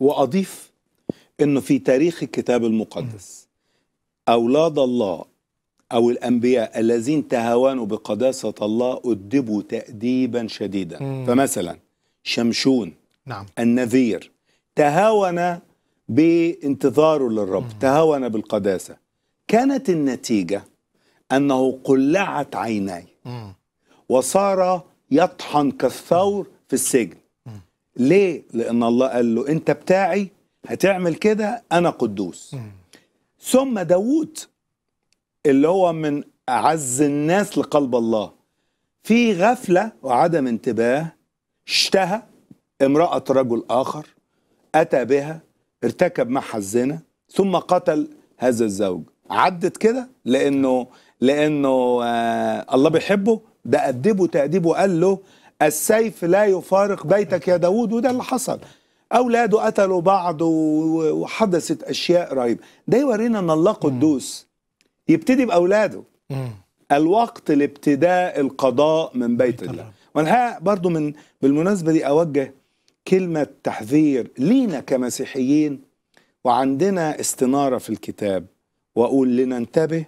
واضيف انه في تاريخ الكتاب المقدس اولاد الله او الانبياء الذين تهاونوا بقداسه الله ادبوا تاديبا شديدا فمثلا شمشون نعم النذير تهاون بانتظاره للرب تهاون بالقداسه كانت النتيجه انه قلعت عيناي وصار يطحن كالثور في السجن ليه؟ لأن الله قال له أنت بتاعي هتعمل كده أنا قدوس ثم داوود اللي هو من أعز الناس لقلب الله في غفلة وعدم انتباه اشتهى امرأة رجل آخر أتى بها ارتكب معها الزنا ثم قتل هذا الزوج عدت كده لأنه لأنه آه الله بيحبه ده أدبه تأديبه قال له السيف لا يفارق بيتك يا داود وده اللي حصل أولاده قتلوا بعض وحدثت أشياء رهيبة ده يورينا أن الله قدوس يبتدي بأولاده الوقت لابتداء القضاء من بيت الله والها برضو من بالمناسبة دي أوجه كلمة تحذير لينا كمسيحيين وعندنا استنارة في الكتاب وأقول لننتبه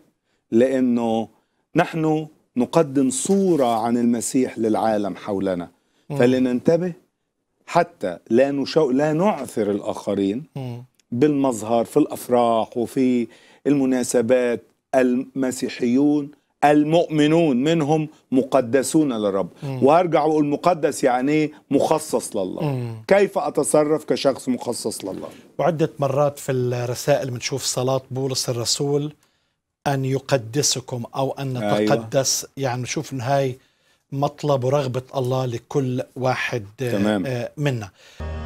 لأنه نحن نقدم صورة عن المسيح للعالم حولنا فلننتبه حتى لا نشو لا نعثر الآخرين بالمظهر في الأفراح وفي المناسبات المسيحيون المؤمنون منهم مقدسون للرب وارجع وهرجع واقول مقدس يعني ايه مخصص لله كيف اتصرف كشخص مخصص لله وعده مرات في الرسائل بنشوف صلاه بولس الرسول أن يقدسكم أو أن أيوه. نتقدس أيوة. يعني نشوف هاي مطلب ورغبة الله لكل واحد آه، تمام. آه، منا